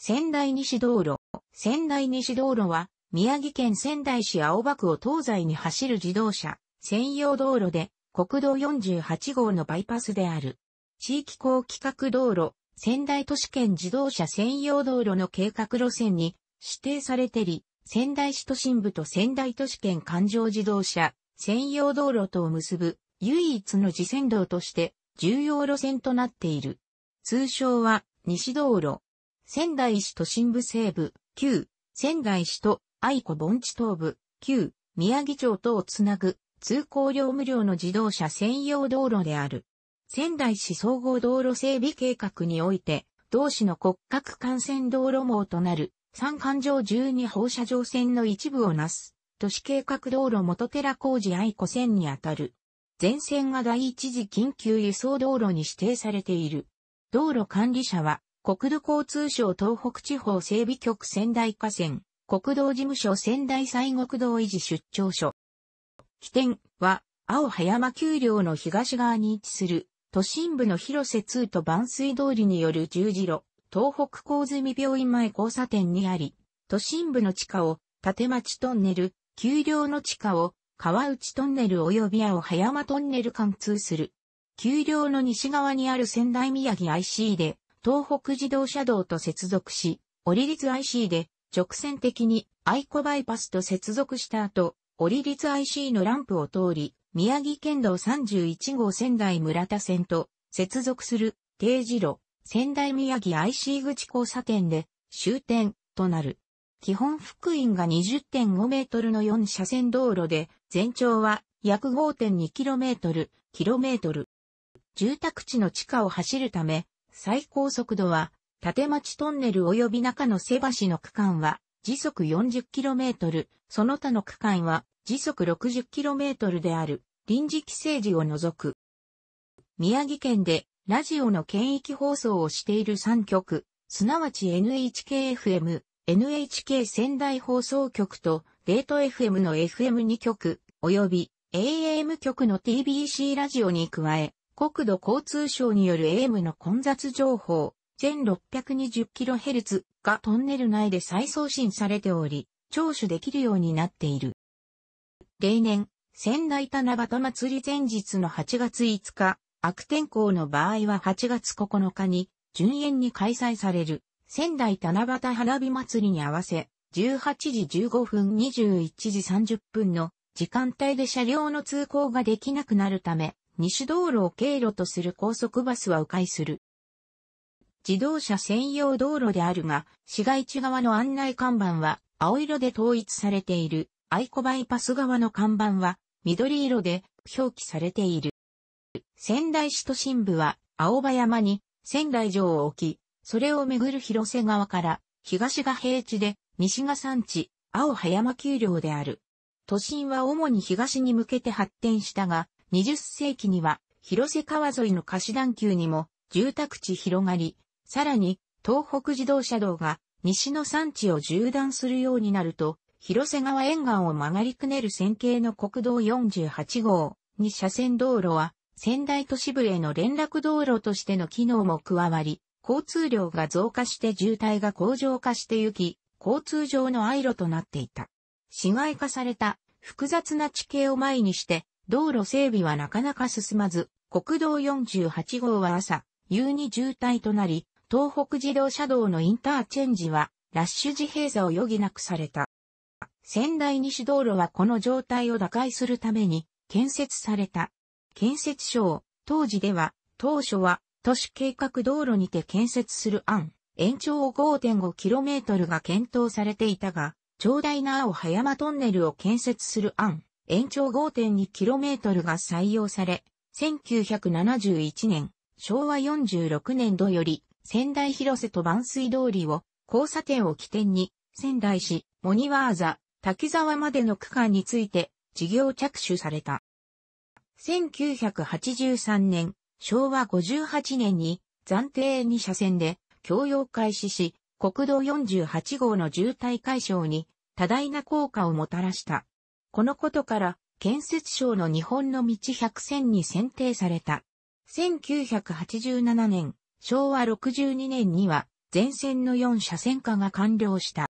仙台西道路。仙台西道路は、宮城県仙台市青葉区を東西に走る自動車、専用道路で、国道48号のバイパスである。地域公規格道路、仙台都市圏自動車専用道路の計画路線に指定されてり、仙台市都心部と仙台都市圏環状自動車専用道路とを結ぶ唯一の次線道として重要路線となっている。通称は西道路。仙台市都心部西部、旧、仙台市と愛子盆地東部、旧、宮城町とをつなぐ、通行料無料の自動車専用道路である。仙台市総合道路整備計画において、同市の骨格幹線道路網となる、三環状12放射状線の一部をなす、都市計画道路元寺工事愛子線にあたる。全線が第一次緊急輸送道路に指定されている。道路管理者は、国土交通省東北地方整備局仙台河川、国道事務所仙台西国道維持出張所。起点は、青葉山丘陵の東側に位置する、都心部の広瀬通と万水通りによる十字路、東北高住病院前交差点にあり、都心部の地下を、縦町トンネル、丘陵の地下を、川内トンネル及び青葉山トンネル貫通する。丘陵の西側にある仙台宮城 IC で、東北自動車道と接続し、折立 IC で直線的に愛子バイパスと接続した後、折立 IC のランプを通り、宮城県道31号仙台村田線と接続する定時路仙台宮城 IC 口交差点で終点となる。基本福音が20.5メートルの4車線道路で全長は約5.2キロメートル、キロメートル。住宅地の地下を走るため、最高速度は、立町トンネル及び中野瀬橋の区間は、時速 40km、その他の区間は、時速 60km である、臨時規制時を除く。宮城県で、ラジオの県域放送をしている3局、すなわち NHKFM、NHK 仙台放送局と、デート FM の FM2 局、及び AM 局の TBC ラジオに加え、国土交通省による AM の混雑情報全6 2 0 k h z がトンネル内で再送信されており、聴取できるようになっている。例年、仙台七夕祭り前日の8月5日、悪天候の場合は8月9日に、順延に開催される、仙台七夕花火祭りに合わせ、18時15分21時30分の時間帯で車両の通行ができなくなるため、西道路を経路とする高速バスは迂回する。自動車専用道路であるが、市街地側の案内看板は青色で統一されている、愛子バイパス側の看板は緑色で表記されている。仙台市都心部は青葉山に仙台城を置き、それをめぐる広瀬川から東が平地で西が山地、青葉山丘陵である。都心は主に東に向けて発展したが、20世紀には広瀬川沿いの貸し段丘にも住宅地広がり、さらに東北自動車道が西の山地を縦断するようになると、広瀬川沿岸を曲がりくねる線形の国道48号に車線道路は仙台都市部への連絡道路としての機能も加わり、交通量が増加して渋滞が向上化してゆき、交通上のアイロとなっていた。市街化された複雑な地形を前にして道路整備はなかなか進まず、国道48号は朝、夕に渋滞となり、東北自動車道のインターチェンジは、ラッシュ時閉鎖を余儀なくされた。仙台西道路はこの状態を打開するために建設された。建設省、当時では、当初は都市計画道路にて建設する案、延長 5.5km が検討されていたが、長大な青葉山トンネルを建設する案、延長 5.2km が採用され、1971年、昭和46年度より、仙台広瀬と万水通りを、交差点を起点に、仙台市、モニワーザ、滝沢までの区間について、事業着手された。1983年、昭和58年に、暫定2車線で、共用開始し、国道48号の渋滞解消に、多大な効果をもたらした。このことから、建設省の日本の道百選に選定された。1987年、昭和62年には、全線の4車線化が完了した。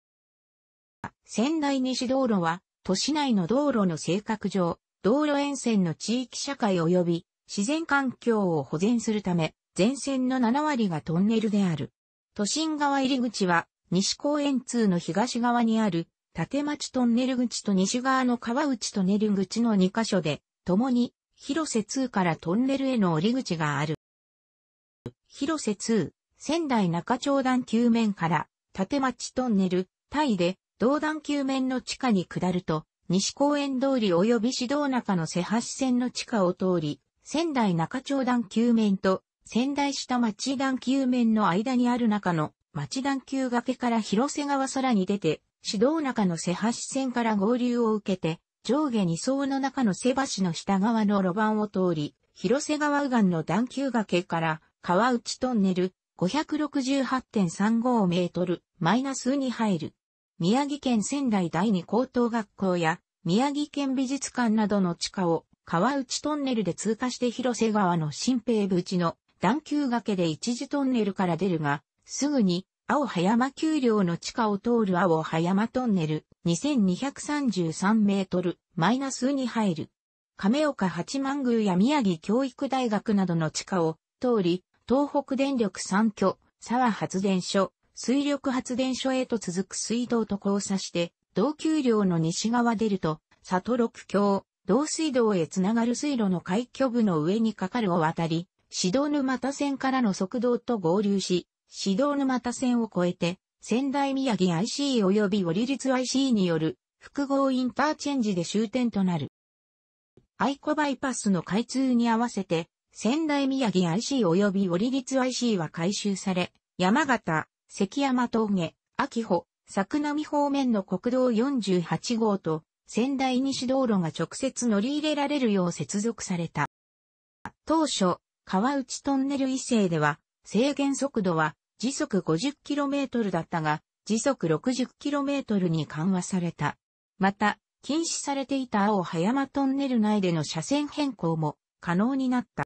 仙台西道路は、都市内の道路の性格上、道路沿線の地域社会及び自然環境を保全するため、全線の7割がトンネルである。都心側入り口は、西公園通の東側にある立町トンネル口と西側の川内トンネル口の2カ所で、共に、広瀬2からトンネルへの降り口がある。広瀬2、仙台中町段球面から、立町トンネル、タイで、道段球面の地下に下ると、西公園通り及び市道中の瀬橋線の地下を通り、仙台中町段球面と、仙台下町段球面の間にある中の町段球崖から広瀬川空に出て、指導中の瀬橋線から合流を受けて、上下2層の中の瀬橋の下側の路盤を通り、広瀬川右岸の段丘崖から川内トンネル568.35メートルマイナスに入る。宮城県仙台第二高等学校や宮城県美術館などの地下を川内トンネルで通過して広瀬川の新平淵の段丘崖で一時トンネルから出るが、すぐに青葉山丘陵の地下を通る青葉山トンネル、2233メートル、マイナスに入る。亀岡八幡宮や宮城教育大学などの地下を通り、東北電力三居、沢発電所、水力発電所へと続く水道と交差して、同丘陵の西側出ると、里六橋、同水道へつながる水路の海峡部の上にかかるを渡り、指導沼田線からの側道と合流し、指導沼田線を越えて、仙台宮城 IC 及び折立 IC による複合インターチェンジで終点となる。愛子バイパスの開通に合わせて、仙台宮城 IC 及び折立 IC は改修され、山形、関山峠、秋穂、桜見方面の国道48号と仙台西道路が直接乗り入れられるよう接続された。当初、川内トンネル以西では制限速度は時速 50km だったが、時速 60km に緩和された。また、禁止されていた青葉山トンネル内での車線変更も可能になった。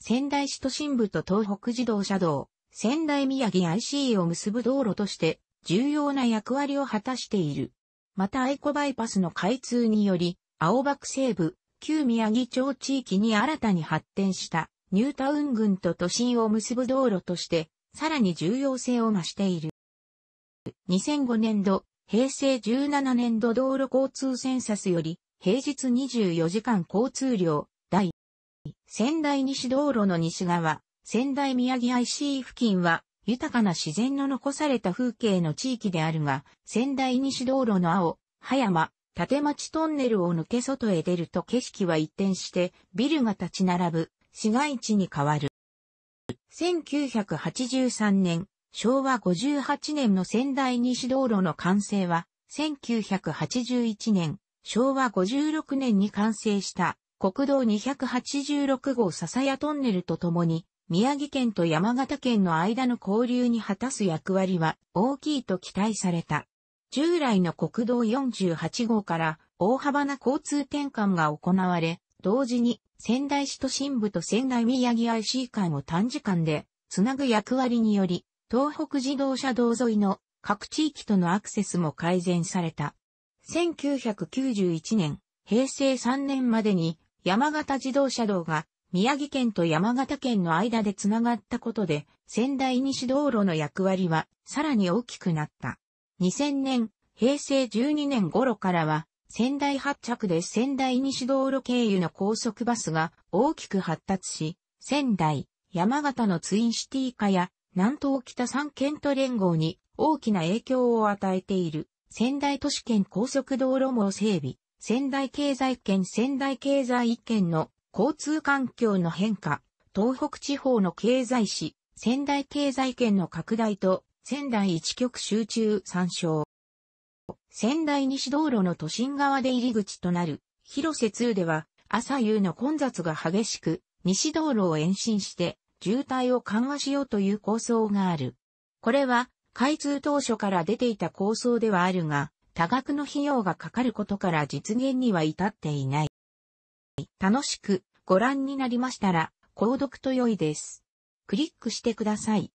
仙台市都心部と東北自動車道、仙台宮城 IC を結ぶ道路として重要な役割を果たしている。また愛子バイパスの開通により、青葉区西部、旧宮城町地域に新たに発展したニュータウン郡と都心を結ぶ道路としてさらに重要性を増している。2005年度、平成17年度道路交通センサスより、平日24時間交通量、第仙台西道路の西側、仙台宮城 IC 付近は、豊かな自然の残された風景の地域であるが、仙台西道路の青、葉山、立町トンネルを抜け外へ出ると景色は一転して、ビルが立ち並ぶ、市街地に変わる。1983年、昭和58年の仙台西道路の完成は、1981年、昭和56年に完成した国道286号笹谷トンネルとともに、宮城県と山形県の間の交流に果たす役割は大きいと期待された。従来の国道48号から大幅な交通転換が行われ、同時に仙台市都心部と仙台宮城 IC 間を短時間でつなぐ役割により、東北自動車道沿いの各地域とのアクセスも改善された。1991年、平成3年までに山形自動車道が宮城県と山形県の間でつながったことで、仙台西道路の役割はさらに大きくなった。2000年、平成12年頃からは仙台発着で仙台西道路経由の高速バスが大きく発達し、仙台、山形のツインシティ化や南東北三県と連合に大きな影響を与えている仙台都市圏高速道路網整備、仙台経済圏仙台経済圏の交通環境の変化、東北地方の経済史、仙台経済圏の拡大と仙台一極集中参照。仙台西道路の都心側で入り口となる、広瀬通では、朝夕の混雑が激しく、西道路を延伸して、渋滞を緩和しようという構想がある。これは、開通当初から出ていた構想ではあるが、多額の費用がかかることから実現には至っていない。楽しくご覧になりましたら、購読と良いです。クリックしてください。